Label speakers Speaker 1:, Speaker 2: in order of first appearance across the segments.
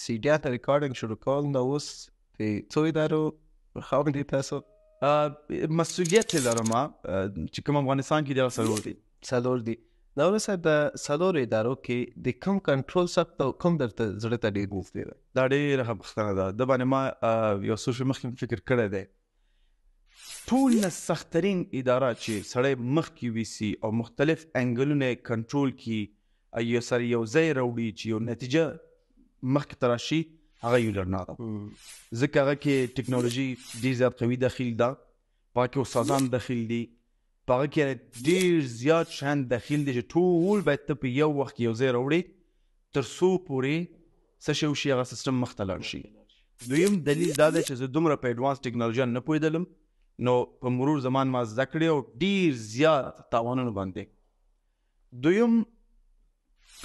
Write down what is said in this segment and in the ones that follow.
Speaker 1: سیډیا ته ریکارډینګ شروع کول نو اوس په څو ادارو خاوندې تاسو مسؤلیت لرم چې کوم افغانستان کې دا سلور دي سلور دي دا اوس د سلور ادارو کې د کم کنټرول سخت او کم درته زړه ته ډیر مفت دی دا ډیر خبره ده د باندې ما یو سوشل مخکې فکر کړی دی ټول نه سخترین اداره چې سړی مخ کې ویسي او مختلف انګلونه کنټرول کی ایو سره یو ځای راوړي چې یو نتیجه مخکې تراشي هغه یو لرنا ده ځکه هغه کې ټکنالوژي ډیر زیات قوي داخل ده پاکي استادان داخل دي پاره کې ډیر زیات شان داخل دي چې ټول باید ته په یو وخت یو ځای راوړې تر څو پورې څه شی شي هغه سیستم مخ ته لاړ شي دویم دلیل دا دی چې زه دومره په اډوانس ټکنالوژي نه پوهېدلم نو په مرور زمان ما زده کړې او ډیر زیات تاوانونه باندې دویم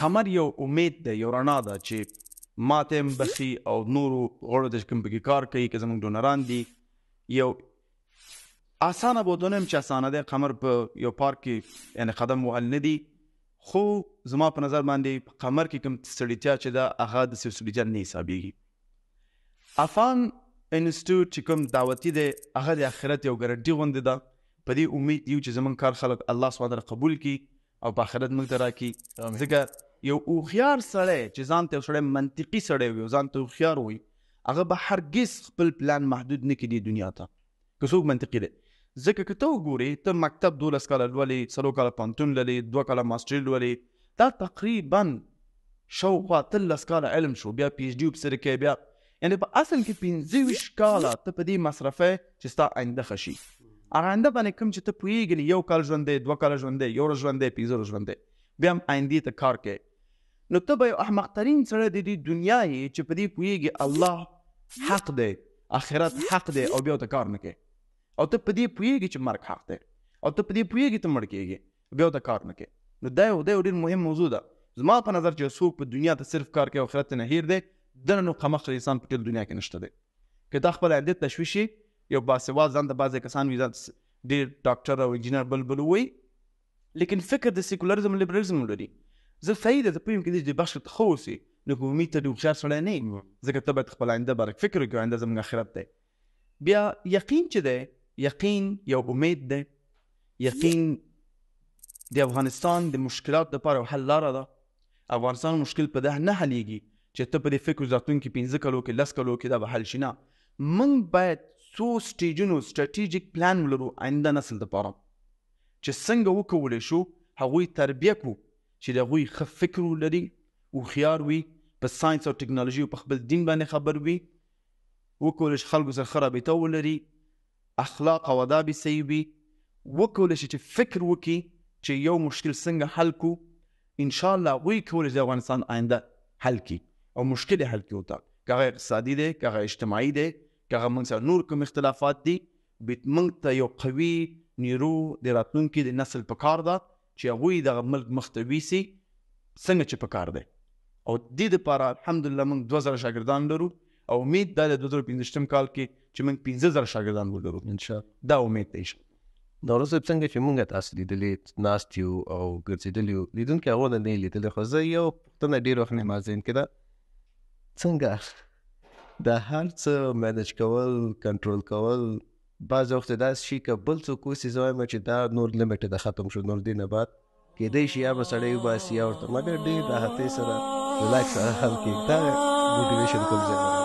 Speaker 1: همر یو امید ده یو رڼا ده چې ماته هم بخي او نورو غړو د کوم بګی کار کوي که زمونږ ډونران دي یو اسانه بودونم چې اسانه ده قمر په پا یو پارک کې یعنی قدم وهل نه دي خو زما په نظر باندې قمر کې کوم سړیتیا چې دا هغه د سړیتیا نه حسابيږي افان انسټیټیوټ چې کوم دعوتی دی هغه د آخرت یو ګارانټي غوندې ده په دې امید یو چې زمون کار خلک الله سبحانه قبول کړي او په آخرت موږ ته راکړي ځکه یو اوخيار سړی چې ځان ته سړی منطقي سړی وي ځان ته اوخيار وي هغه به هرگز خپل پلان محدود نه کړي دنیا ته که څوک منطقي دی ځکه که ته وګورې ته مکتب دولس کاله لولې څلور کاله پوهنتون لولې دوه کاله ماسټري لولې دا تقریبا شاوخوا تلس کاله علم شو بیا پی ایچ ډي وپسره کوې بیا یعنی په اصل کې پنځه ویشت کاله ته په دې مصرفه چې ستا آینده ښه شي آینده باندې کوم چې ته پوهېږې یو کال ژوندی دوه کاله ژوندی یو ورځ ژوندی پنځه ورځ ژوندی بیا هم آیندې ته کار کوې نو ته به یو احمق ترین سره د دې دنیا یې چې په دې پوهیږي الله حق دی آخرت حق دی او بیا ته کار نه کوي او ته په دې پوهیږي چې مرګ حق دی او ته په دې پوهیږي ته مړ کیږي بیا ته کار نه کوي نو دا یو ډېر مهم موضوع ده زما په نظر چې څوک په دنیا ته صرف کار کوي او آخرت نه هیر دی دنه نو قمخ انسان په ټول دنیا کې نشته دی که دا خپل عادت تشویشي یو باسواد ځان د بعضې کسان وي ډېر ډاکټر او انجینر بل بل وي لیکن فکر د سیکولرزم لیبرالزم لري زه فایده ته پویم کې د بشر تخوسي نو کومې ته د بشر سره نه ځکه ته باید خپل آینده بارک فکر وکړې آینده زموږ آخرت دی بیا یقین چې دی یقین یو امید دی یقین د افغانستان د مشکلات لپاره حل لاره ده افغانستان مشکل په ده نه حلېږي چې ته په دې فکر ځاتون کې 15 کلو کې 10 کلو کې دا به حل شي نه موږ باید څو سټیجونو ستراتیژیک پلان ولرو آینده نسل لپاره چې څنګه وکولای شو هغوی تربیه کړو چې د غوي خ فکر ولري او خيار وي په ساينس او ټکنالوژي په خپل دین باندې خبر وي وکول شي خلکو سره خرابې تو ولري اخلاق او آداب صحیح وي وکول شي چې فکر وکي چې یو مشکل څنګه حل کو ان شاء الله وی کول د افغانستان آینده حل کی او مشکل حل کی وتا کغه اقتصادي ده کغه اجتماعي ده کغه موږ سره نور کوم اختلافات دي بیت موږ ته یو قوي نیرو د راتلونکي د نسل په کار ده چې هغه د ملک مختوي سي څنګه چې پکار دی او د دې لپاره الحمدلله موږ 2000 شاګردان لرو او امید دا د 2015 کال کې چې موږ 15000 شاګردان ولرو ان شاء الله دا امید دی دا اوس څنګه چې موږ تاسو لیدلې ناست یو او ګرځېدلې لیدونکو هغه نه لیدلې خو زه یو پښتنه ډیر وخت نه مازین کړه څنګه دا هر څه مینج کول کنټرول کول بعض وخت داس شي که بل څوک کوسي زوایم چې دا نور لیمټ د ختم شو نور دینه بعد کېدای شي یا به سړی وباسي یا ورته مګر ډېر راحتۍ سره ریلیکس سره حل کېږي دا موټیویشن کوم ځای